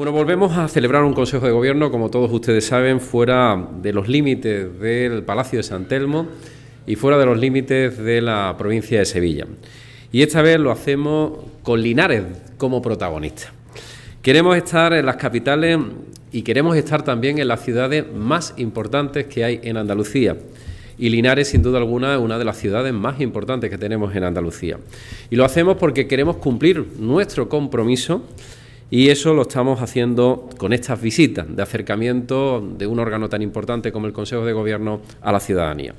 Bueno, volvemos a celebrar un Consejo de Gobierno, como todos ustedes saben, fuera de los límites del Palacio de San Telmo y fuera de los límites de la provincia de Sevilla. Y esta vez lo hacemos con Linares como protagonista. Queremos estar en las capitales y queremos estar también en las ciudades más importantes que hay en Andalucía. Y Linares, sin duda alguna, es una de las ciudades más importantes que tenemos en Andalucía. Y lo hacemos porque queremos cumplir nuestro compromiso y eso lo estamos haciendo con estas visitas de acercamiento de un órgano tan importante como el Consejo de Gobierno a la ciudadanía.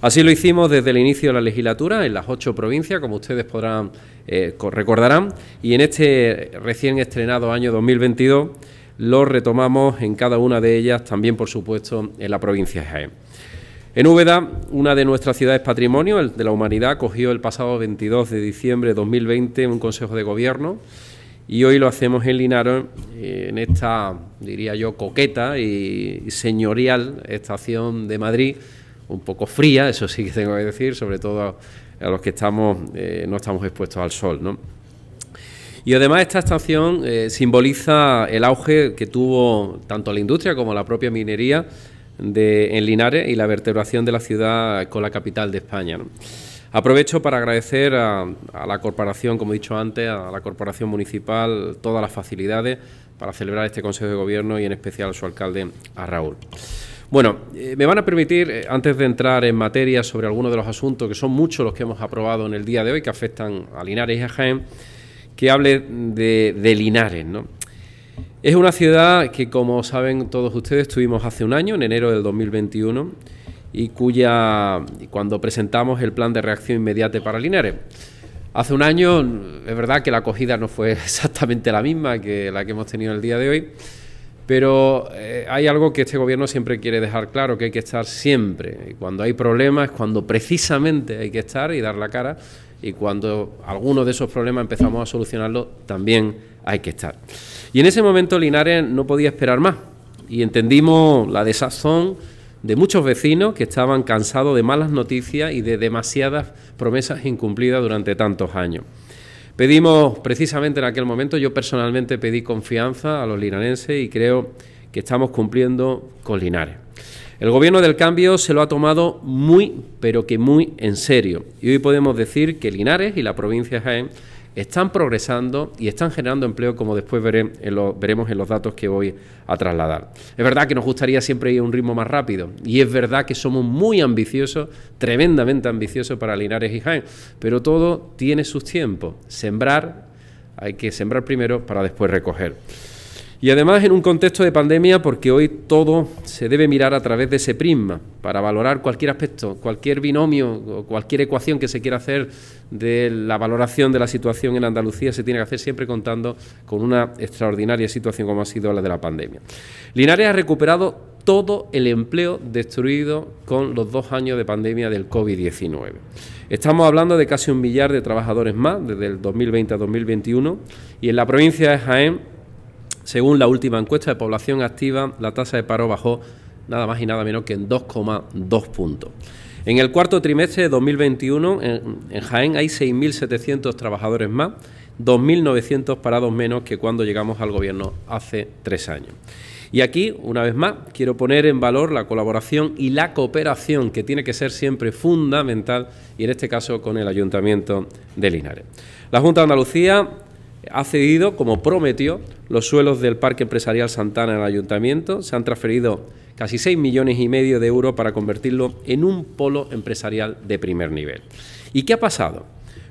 Así lo hicimos desde el inicio de la legislatura en las ocho provincias, como ustedes podrán eh, recordarán, y en este recién estrenado año 2022 lo retomamos en cada una de ellas, también por supuesto en la provincia de Jaén. En Úbeda, una de nuestras ciudades patrimonio, el de la humanidad, cogió el pasado 22 de diciembre de 2020 un Consejo de Gobierno y hoy lo hacemos en Linares, en esta, diría yo, coqueta y señorial estación de Madrid, un poco fría, eso sí que tengo que decir, sobre todo a los que estamos, eh, no estamos expuestos al sol. ¿no? Y además esta estación eh, simboliza el auge que tuvo tanto la industria como la propia minería en Linares y la vertebración de la ciudad con la capital de España. Aprovecho para agradecer a, la corporación, como he dicho antes, a la corporación municipal todas las facilidades para celebrar este Consejo de Gobierno y en especial a su alcalde, a Raúl. Bueno, eh, me van a permitir, eh, antes de entrar en materia sobre algunos de los asuntos, que son muchos los que hemos aprobado en el día de hoy, que afectan a Linares y a Jaén, que hable de, Linares. Es una ciudad que, como saben todos ustedes, tuvimos hace un año, en enero del 2021 y cuya cuando presentamos el plan de reacción inmediata para Linares. Hace un año es verdad que la acogida no fue exactamente la misma que la que hemos tenido el día de hoy, pero eh, hay algo que este gobierno siempre quiere dejar claro, que hay que estar siempre. ...y Cuando hay problemas, ...es cuando precisamente hay que estar y dar la cara, y cuando ...algunos de esos problemas empezamos a solucionarlo, también hay que estar. Y en ese momento Linares no podía esperar más y entendimos la desazón de muchos vecinos que estaban cansados de malas noticias y de demasiadas promesas incumplidas durante tantos años. Pedimos precisamente en aquel momento, yo personalmente pedí confianza a los linareses y creo que estamos cumpliendo con Linares. El gobierno del cambio se lo ha tomado muy, pero que muy en serio. Y hoy podemos decir que Linares y la provincia Jaén están progresando y están generando empleo, como después veremos en los datos que voy a trasladar. Es verdad que nos gustaría siempre ir a un ritmo más rápido y es verdad que somos muy ambiciosos, tremendamente ambiciosos para Linares y Jaén, pero todo tiene sus tiempos. Sembrar, hay que sembrar primero para después recoger. Y además en un contexto de pandemia, porque hoy todo se debe mirar a través de ese prisma para valorar cualquier aspecto, cualquier binomio o cualquier ecuación que se quiera hacer de la valoración de la situación en Andalucía se tiene que hacer siempre contando con una extraordinaria situación como ha sido la de la pandemia. Linares ha recuperado todo el empleo destruido con los dos años de pandemia del COVID-19. Estamos hablando de casi un millar de trabajadores más desde el 2020 a 2021 y en la provincia de Jaén según la última encuesta de población activa, la tasa de paro bajó nada más y nada menos que en 2,2 puntos. En el cuarto trimestre de 2021, en, Jaén hay 6.700 trabajadores más, 2.900 parados menos que cuando llegamos al Gobierno hace tres años. Y aquí, una vez más, quiero poner en valor la colaboración y la cooperación que tiene que ser siempre fundamental y en este caso con el Ayuntamiento de Linares. La Junta de Andalucía ha cedido, como prometió, los suelos del Parque Empresarial Santana al Ayuntamiento. Se han transferido casi 6 millones y medio de euros para convertirlo en un polo empresarial de primer nivel. ¿Y qué ha pasado?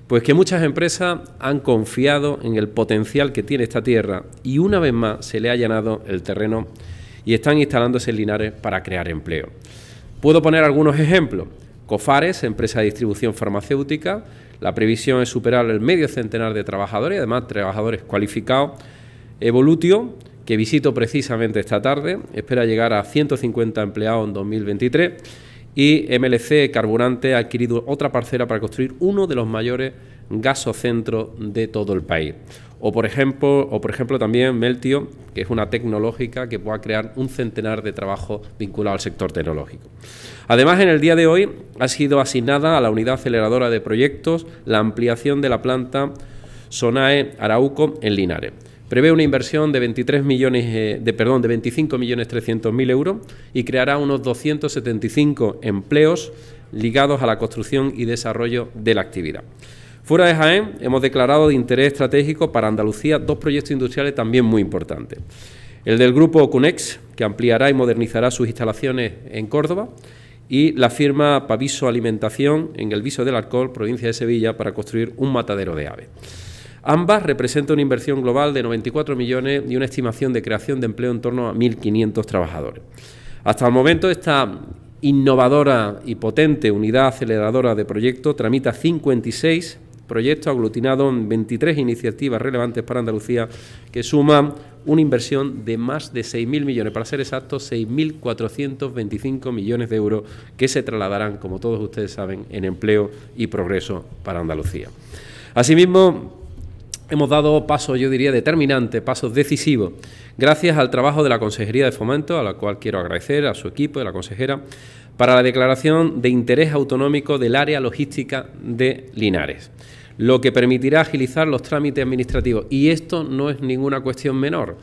Pues que muchas empresas han confiado en el potencial que tiene esta tierra y una vez más se le ha allanado el terreno y están instalándose en Linares para crear empleo. Puedo poner algunos ejemplos. Cofares, empresa de distribución farmacéutica, la previsión es superar el medio centenar de trabajadores, además trabajadores cualificados. Evolutio, que visito precisamente esta tarde, espera llegar a 150 empleados en 2023 y MLC Carburante ha adquirido otra parcela para construir uno de los mayores gasocentros de todo el país. O por, ejemplo, o por ejemplo también Meltio, que es una tecnológica que pueda crear un centenar de trabajos vinculados al sector tecnológico. Además, en el día de hoy ha sido asignada a la unidad aceleradora de proyectos la ampliación de la planta Sonae Arauco en Linares. Prevé una inversión de 23 millones, eh, de perdón, de 25 millones euros y creará unos 275 empleos ligados a la construcción y desarrollo de la actividad. Fuera de Jaén, hemos declarado de interés estratégico para Andalucía dos proyectos industriales también muy importantes. El del grupo Cunex, que ampliará y modernizará sus instalaciones en Córdoba, y la firma Paviso Alimentación en el Viso del Alcohol, provincia de Sevilla, para construir un matadero de aves. Ambas representan una inversión global de 94 millones y una estimación de creación de empleo en torno a 1.500 trabajadores. Hasta el momento, esta innovadora y potente unidad aceleradora de proyecto tramita 56 proyecto aglutinado en 23 iniciativas relevantes para Andalucía que suman una inversión de más de 6.000 millones, para ser exactos, 6.425 millones de euros que se trasladarán, como todos ustedes saben, en empleo y progreso para Andalucía. Asimismo, hemos dado pasos, yo diría, determinantes, pasos decisivos, gracias al trabajo de la Consejería de Fomento, a la cual quiero agradecer a su equipo, y a la consejera, para la declaración de interés autonómico del área logística de Linares lo que permitirá agilizar los trámites administrativos. Y esto no es ninguna cuestión menor.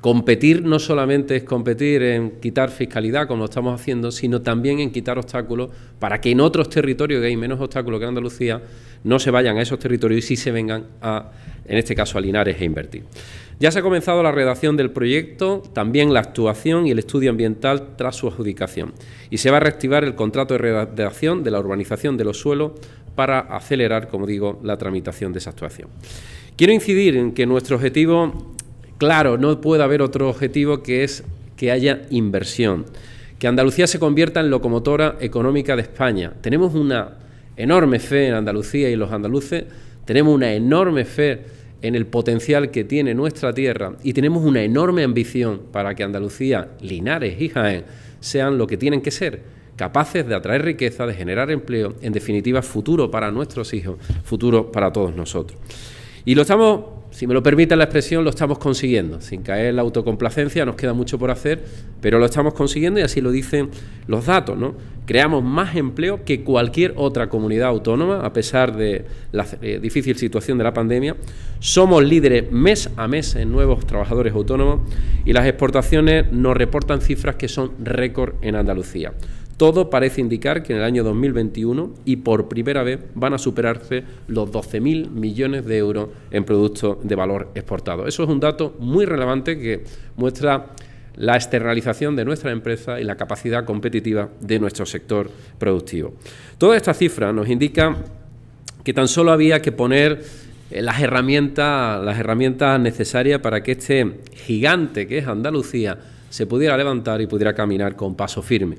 Competir no solamente es competir en quitar fiscalidad, como lo estamos haciendo, sino también en quitar obstáculos para que en otros territorios que hay menos obstáculos que Andalucía no se vayan a esos territorios y sí se vengan a, en este caso, a Linares e invertir. Ya se ha comenzado la redacción del proyecto, también la actuación y el estudio ambiental tras su adjudicación. Y se va a reactivar el contrato de redacción de la urbanización de los suelos para acelerar, como digo, la tramitación de esa actuación. Quiero incidir en que nuestro objetivo, claro, no puede haber otro objetivo que es que haya inversión, que Andalucía se convierta en locomotora económica de España. Tenemos una enorme fe en Andalucía y los andaluces, tenemos una enorme fe en el potencial que tiene nuestra tierra y tenemos una enorme ambición para que Andalucía, Linares y Jaén sean lo que tienen que ser, capaces de atraer riqueza, de generar empleo, en definitiva futuro para nuestros hijos, futuro para todos nosotros. Y lo estamos, si me lo permite la expresión, lo estamos consiguiendo, sin caer en la autocomplacencia, nos queda mucho por hacer, pero lo estamos consiguiendo y así lo dicen los datos, ¿no? Creamos más empleo que cualquier otra comunidad autónoma, a pesar de la eh, difícil situación de la pandemia. Somos líderes mes a mes en nuevos trabajadores autónomos y las exportaciones nos reportan cifras que son récord en Andalucía. Todo parece indicar que en el año 2021 y por primera vez van a superarse los 12.000 millones de euros en productos de valor exportado. Eso es un dato muy relevante que muestra la externalización de nuestra empresa y la capacidad competitiva de nuestro sector productivo. Toda esta cifra nos indica que tan solo había que poner eh, las herramientas, las herramientas necesarias para que este gigante que es Andalucía se pudiera levantar y pudiera caminar con paso firme.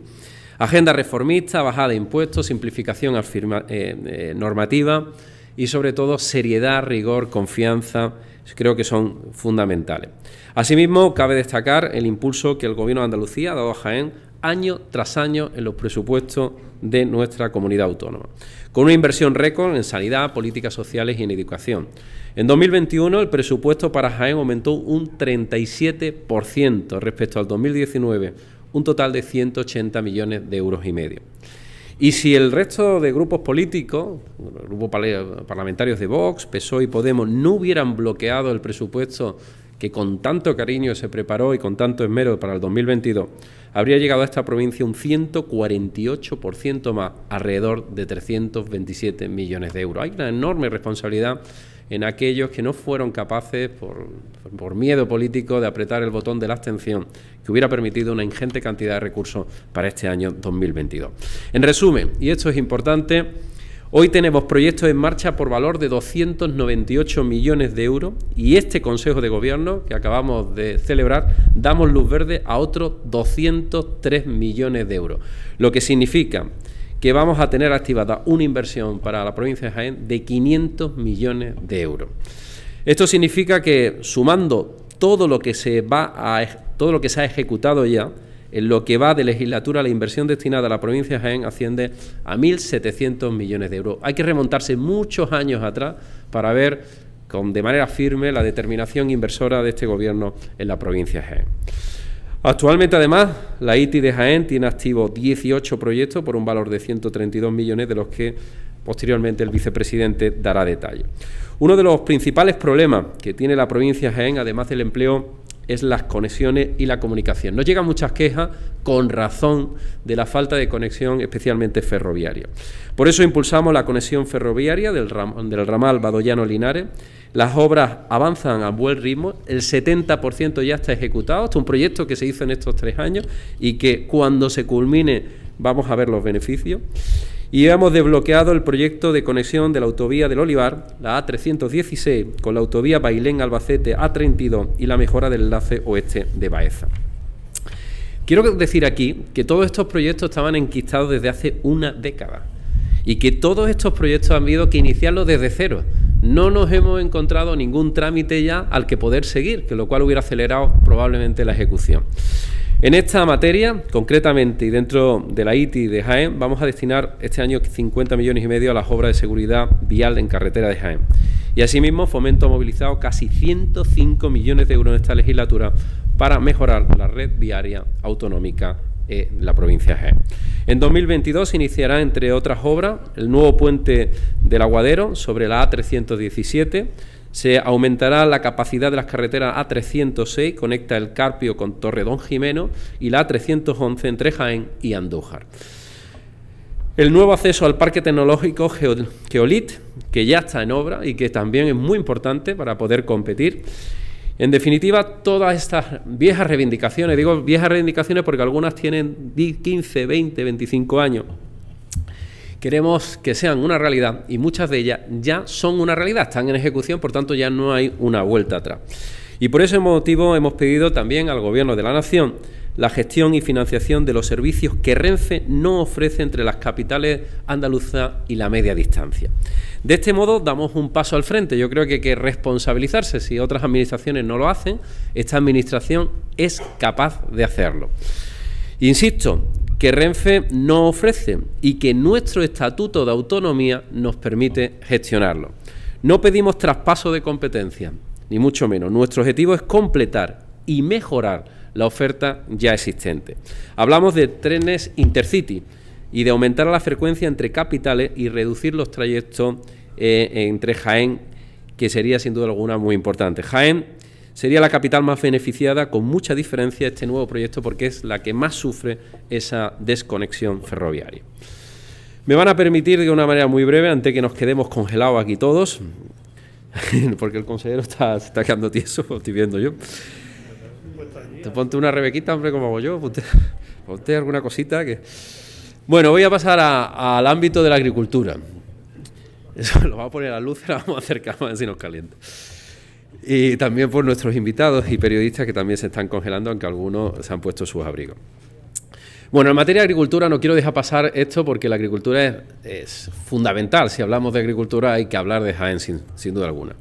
Agenda reformista, bajada de impuestos, simplificación eh, eh, normativa y sobre todo seriedad, rigor, confianza, creo que son fundamentales. Asimismo, cabe destacar el impulso que el Gobierno de Andalucía ha dado a Jaén año tras año en los presupuestos de nuestra comunidad autónoma, con una inversión récord en sanidad, políticas sociales y en educación. En 2021 el presupuesto para Jaén aumentó un 37% respecto al 2019, un total de 180 millones de euros y medio. Y si el resto de grupos políticos, grupos parlamentarios de Vox, PSOE y Podemos, no hubieran bloqueado el presupuesto que con tanto cariño se preparó y con tanto esmero para el 2022, habría llegado a esta provincia un 148% más, alrededor de 327 millones de euros. Hay una enorme responsabilidad en aquellos que no fueron capaces, por, miedo político, de apretar el botón de la abstención, que hubiera permitido una ingente cantidad de recursos para este año 2022. En resumen, y esto es importante, hoy tenemos proyectos en marcha por valor de 298 millones de euros y este Consejo de Gobierno que acabamos de celebrar damos luz verde a otros 203 millones de euros, lo que significa que vamos a tener activada una inversión para la provincia de Jaén de 500 millones de euros. Esto significa que sumando todo lo que se va a, todo lo que se ha ejecutado ya, en lo que va de legislatura, la inversión destinada a la provincia de Jaén asciende a 1.700 millones de euros. Hay que remontarse muchos años atrás para ver con, de manera firme la determinación inversora de este gobierno en la provincia de Jaén. Actualmente, además, la ITI de Jaén tiene activos 18 proyectos por un valor de 132 millones, de los que posteriormente el vicepresidente dará detalle. Uno de los principales problemas que tiene la provincia de Jaén, además del empleo es las conexiones y la comunicación. Nos llegan muchas quejas, con razón, de la falta de conexión, especialmente ferroviaria. Por eso impulsamos la conexión ferroviaria del, ramal badoyano linares Las obras avanzan a buen ritmo, el 70% ya está ejecutado. es un proyecto que se hizo en estos tres años y que cuando se culmine vamos a ver los beneficios y hemos desbloqueado el proyecto de conexión de la autovía del Olivar, la A316, con la autovía Bailén-Albacete A32 y la mejora del enlace oeste de Baeza. Quiero decir aquí que todos estos proyectos estaban enquistados desde hace una década y que todos estos proyectos han habido que iniciarlos desde cero. No nos hemos encontrado ningún trámite ya al que poder seguir, que lo cual hubiera acelerado probablemente la ejecución. En esta materia, concretamente y dentro de la ITI de Jaén, vamos a destinar este año 50 millones y medio a las obras de seguridad vial en carretera de Jaén. Y asimismo, Fomento ha movilizado casi 105 millones de euros en esta legislatura para mejorar la red viaria autonómica en la provincia de Jaén. En 2022 se iniciará, entre otras obras, el nuevo puente del Aguadero sobre la A317, se aumentará la capacidad de las carreteras A306, conecta el Carpio con Torredón Jimeno, y la A311 entre Jaén y Andújar. El nuevo acceso al Parque Tecnológico Geolit, que ya está en obra y que también es muy importante para poder competir. En definitiva, todas estas viejas reivindicaciones, digo viejas reivindicaciones porque algunas tienen 15, 20, 25 años, queremos que sean una realidad y muchas de ellas ya son una realidad, están en ejecución, por tanto ya no hay una vuelta atrás. Y por ese motivo hemos pedido también al Gobierno de la Nación la gestión y financiación de los servicios que Renfe no ofrece entre las capitales andaluza y la media distancia. De este modo damos un paso al frente. Yo creo que hay que responsabilizarse. Si otras administraciones no lo hacen, esta administración es capaz de hacerlo. Insisto, que Renfe no ofrece y que nuestro estatuto de autonomía nos permite gestionarlo. No pedimos traspaso de competencia, ni mucho menos. Nuestro objetivo es completar y mejorar la oferta ya existente. Hablamos de trenes intercity y de aumentar la frecuencia entre capitales y reducir los trayectos eh, entre Jaén, que sería sin duda alguna muy importante. Jaén Sería la capital más beneficiada con mucha diferencia este nuevo proyecto porque es la que más sufre esa desconexión ferroviaria. Me van a permitir de una manera muy breve, antes que nos quedemos congelados aquí todos, porque el consejero está, está quedando tieso, lo estoy viendo yo. Te ponte una rebequita, hombre, como hago yo, ponte, alguna cosita que... Bueno, voy a pasar al ámbito de la agricultura. Eso lo voy a poner a la luz, lo vamos a acercar ver si nos calienta y también por nuestros invitados y periodistas que también se están congelando, aunque algunos se han puesto sus abrigos. Bueno, en materia de agricultura no quiero dejar pasar esto porque la agricultura es, fundamental. Si hablamos de agricultura hay que hablar de Jaén sin, duda alguna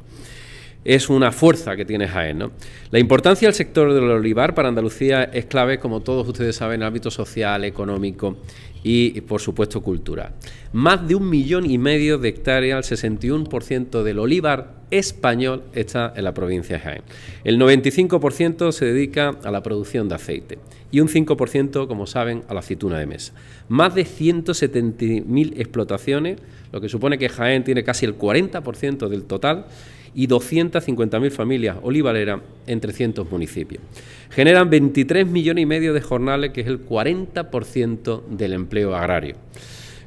es una fuerza que tiene Jaén. ¿no? La importancia del sector del olivar para Andalucía es clave, como todos ustedes saben, en ámbito social, económico y, por supuesto, cultural. Más de un millón y medio de hectáreas, el 61% del olivar, español está en la provincia de Jaén. El 95% se dedica a la producción de aceite y un 5%, como saben, a la aceituna de mesa. Más de 170.000 explotaciones, lo que supone que Jaén tiene casi el 40% del total y 250.000 familias olivareras en 300 municipios. Generan 23 millones y medio de jornales, que es el 40% del empleo agrario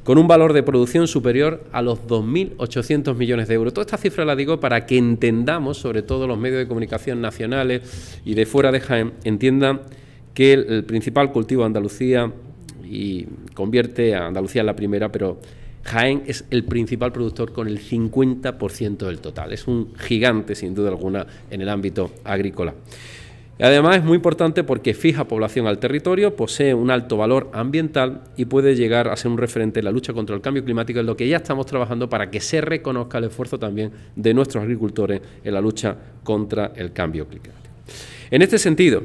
con un valor de producción superior a los 2.800 millones de euros. Toda esta cifra la digo para que entendamos, sobre todo los medios de comunicación nacionales y de fuera de Jaén, entiendan que el, principal cultivo de Andalucía y convierte a Andalucía en la primera, pero Jaén es el principal productor con el 50% del total. Es un gigante, sin duda alguna, en el ámbito agrícola. Además es muy importante porque fija población al territorio, posee un alto valor ambiental y puede llegar a ser un referente en la lucha contra el cambio climático, en lo que ya estamos trabajando para que se reconozca el esfuerzo también de nuestros agricultores en la lucha contra el cambio climático. En este sentido,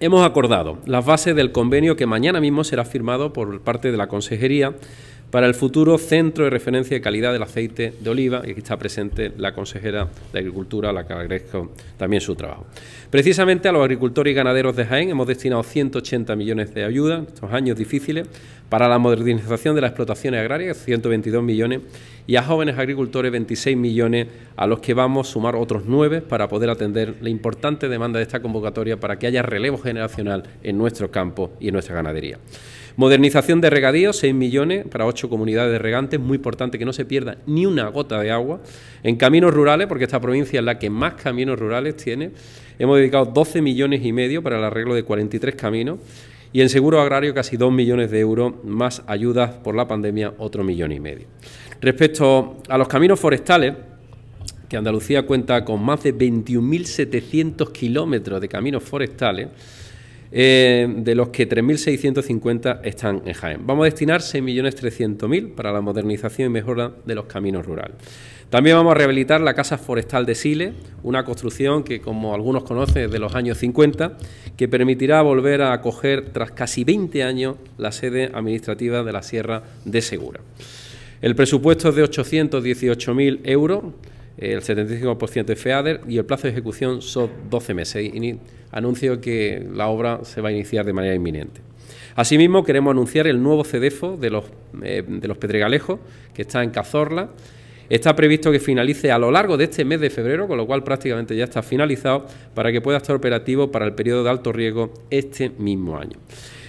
hemos acordado las bases del convenio que mañana mismo será firmado por parte de la Consejería para el futuro centro de referencia de calidad del aceite de oliva, y aquí está presente la consejera de Agricultura, a la que agradezco también su trabajo. Precisamente a los agricultores y ganaderos de Jaén hemos destinado 180 millones de ayudas, estos años difíciles, para la modernización de las explotaciones agrarias, 122 millones, y a jóvenes agricultores, 26 millones, a los que vamos a sumar otros nueve para poder atender la importante demanda de esta convocatoria para que haya relevo generacional en nuestro campo y en nuestra ganadería. Modernización de regadíos, 6 millones para 8 comunidades de regantes, muy importante que no se pierda ni una gota de agua. En caminos rurales, porque esta provincia es la que más caminos rurales tiene, hemos dedicado 12 millones y medio para el arreglo de 43 caminos y en seguro agrario casi 2 millones de euros, más ayudas por la pandemia otro millón y medio. Respecto a los caminos forestales, que Andalucía cuenta con más de 21.700 kilómetros de caminos forestales, eh, de los que 3.650 están en Jaén. Vamos a destinar 6.300.000 para la modernización y mejora de los caminos rurales. También vamos a rehabilitar la Casa Forestal de Sile, una construcción que, como algunos conocen, es de los años 50, que permitirá volver a acoger, tras casi 20 años, la sede administrativa de la Sierra de Segura. El presupuesto es de 818.000 euros, el 75% de FEADER y el plazo de ejecución son 12 meses. anuncio que la obra se va a iniciar de manera inminente. Asimismo, queremos anunciar el nuevo CEDEFO de los, eh, de los Pedregalejos, que está en Cazorla Está previsto que finalice a lo largo de este mes de febrero, con lo cual prácticamente ya está finalizado para que pueda estar operativo para el periodo de alto riesgo este mismo año.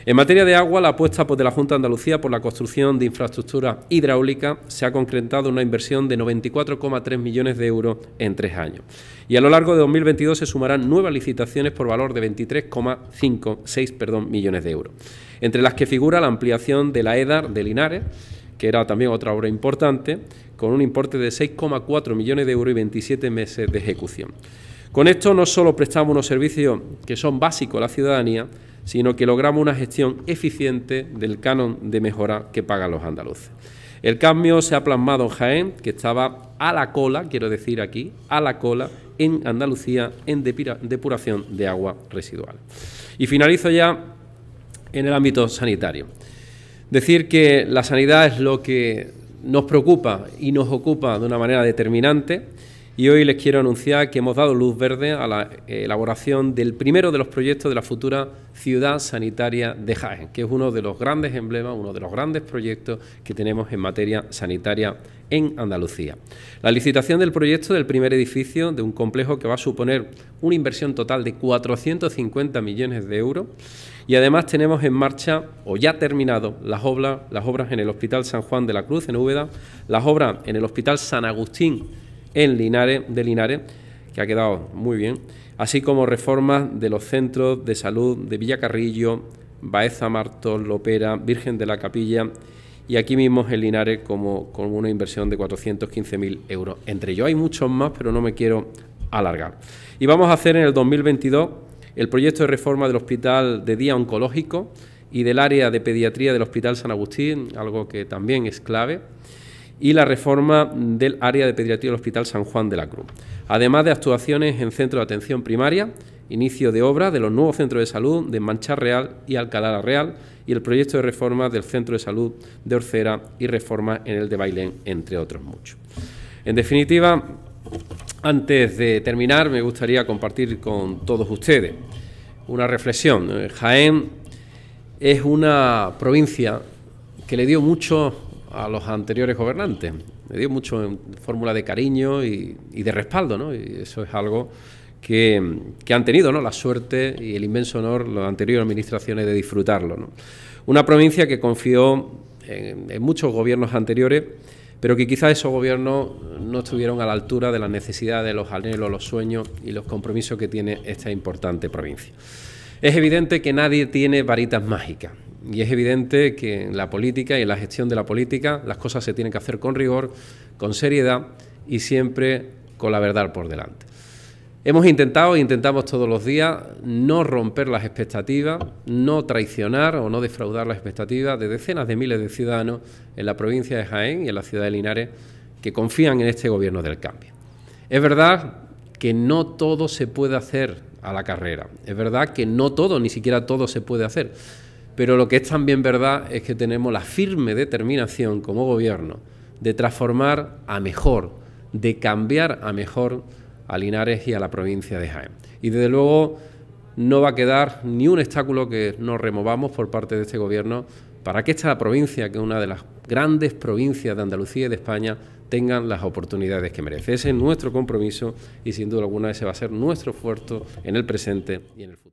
En materia de agua, la apuesta pues, de la Junta de Andalucía por la construcción de infraestructura hidráulica se ha concretado una inversión de 94,3 millones de euros en tres años. Y a lo largo de 2022 se sumarán nuevas licitaciones por valor de 23,56 millones de euros, entre las que figura la ampliación de la EDAR de Linares que era también otra obra importante, con un importe de 6,4 millones de euros y 27 meses de ejecución. Con esto no solo prestamos unos servicios que son básicos a la ciudadanía, sino que logramos una gestión eficiente del canon de mejora que pagan los andaluces. El cambio se ha plasmado en Jaén, que estaba a la cola, quiero decir aquí, a la cola en Andalucía en depuración de agua residual. Y finalizo ya en el ámbito sanitario. Decir que la sanidad es lo que nos preocupa y nos ocupa de una manera determinante y hoy les quiero anunciar que hemos dado luz verde a la elaboración del primero de los proyectos de la futura ciudad sanitaria de Jaén, que es uno de los grandes emblemas, uno de los grandes proyectos que tenemos en materia sanitaria en Andalucía. La licitación del proyecto del primer edificio de un complejo que va a suponer una inversión total de 450 millones de euros y además tenemos en marcha o ya terminado las obras, las obras en el Hospital San Juan de la Cruz en Úbeda, las obras en el Hospital San Agustín en Linares de Linares, que ha quedado muy bien, así como reformas de los centros de salud de Villacarrillo, Baeza Martos, Lopera, Virgen de la Capilla y aquí mismo en Linares como, con una inversión de 415.000 euros. Entre ellos hay muchos más, pero no me quiero alargar. Y vamos a hacer en el 2022 el proyecto de reforma del Hospital de Día Oncológico y del área de pediatría del Hospital San Agustín, algo que también es clave, y la reforma del área de pediatría del Hospital San Juan de la Cruz. Además de actuaciones en centro de atención primaria, inicio de obra de los nuevos centros de salud de Mancha Real y Alcalá la Real y el proyecto de reforma del centro de salud de Orcera y reforma en el de Bailén, entre otros muchos. En definitiva, antes de terminar, me gustaría compartir con todos ustedes una reflexión. Jaén es una provincia que le dio mucho a los anteriores gobernantes, le dio mucho en fórmula de cariño y, de respaldo, Y eso es algo que, han tenido la suerte y el inmenso honor las anteriores administraciones de disfrutarlo. Una provincia que confió en muchos gobiernos anteriores pero que quizás esos gobiernos no estuvieron a la altura de las necesidades, los anhelos, los sueños y los compromisos que tiene esta importante provincia. Es evidente que nadie tiene varitas mágicas y es evidente que en la política y en la gestión de la política las cosas se tienen que hacer con rigor, con seriedad y siempre con la verdad por delante. Hemos intentado, e intentamos todos los días, no romper las expectativas, no traicionar o no defraudar las expectativas de decenas de miles de ciudadanos en la provincia de Jaén y en la ciudad de Linares que confían en este gobierno del cambio. Es verdad que no todo se puede hacer a la carrera, es verdad que no todo, ni siquiera todo se puede hacer, pero lo que es también verdad es que tenemos la firme determinación como gobierno de transformar a mejor, de cambiar a mejor a Linares y a la provincia de Jaén. Y desde luego no va a quedar ni un obstáculo que nos removamos por parte de este gobierno para que esta provincia, que es una de las grandes provincias de Andalucía y de España, tengan las oportunidades que merece. Ese es nuestro compromiso y sin duda alguna ese va a ser nuestro esfuerzo en el presente y en el futuro.